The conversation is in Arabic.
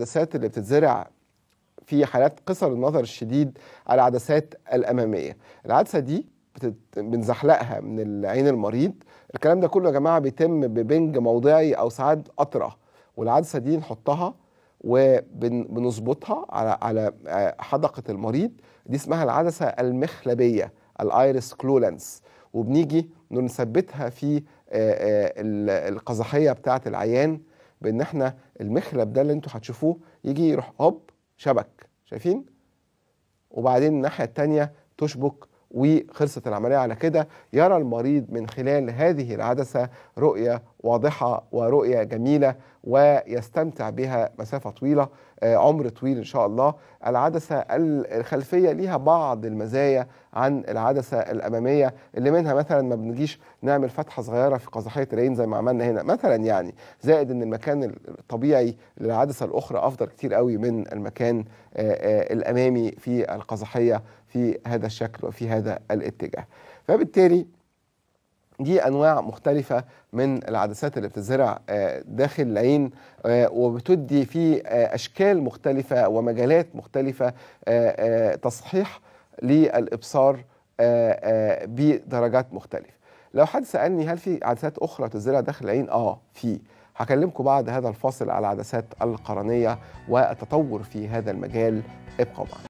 العدسات اللي بتتزرع في حالات قصر النظر الشديد على العدسات الاماميه العدسه دي بنزحلقها من العين المريض الكلام ده كله يا جماعه بيتم ببنج موضعي او ساعات قطره والعدسه دي نحطها وبنظبطها على على حدقه المريض دي اسمها العدسه المخلبيه الايرس كلولانس وبنيجي نثبتها في القزحيه بتاعه العيان بان احنا المخلب ده اللي انتوا هتشوفوه يجي يروح هوب شبك شايفين وبعدين الناحيه الثانيه تشبك وخلصت العمليه على كده يرى المريض من خلال هذه العدسه رؤيه واضحة ورؤية جميلة ويستمتع بها مسافة طويلة آه، عمر طويل إن شاء الله العدسة الخلفية ليها بعض المزايا عن العدسة الأمامية اللي منها مثلا ما بنجيش نعمل فتحة صغيرة في قزحية العين زي ما عملنا هنا مثلا يعني زائد أن المكان الطبيعي للعدسة الأخرى أفضل كتير قوي من المكان آه، آه، الأمامي في القزحية في هذا الشكل وفي هذا الاتجاه فبالتالي دي انواع مختلفه من العدسات اللي بتزرع آه، داخل العين آه، وبتدي في آه، اشكال مختلفه ومجالات مختلفه تصحيح للابصار بدرجات مختلفه لو حد سالني هل في عدسات اخرى تزرع داخل العين اه في هكلمكم بعد هذا الفاصل على العدسات القرنيه والتطور في هذا المجال ابقوا معنا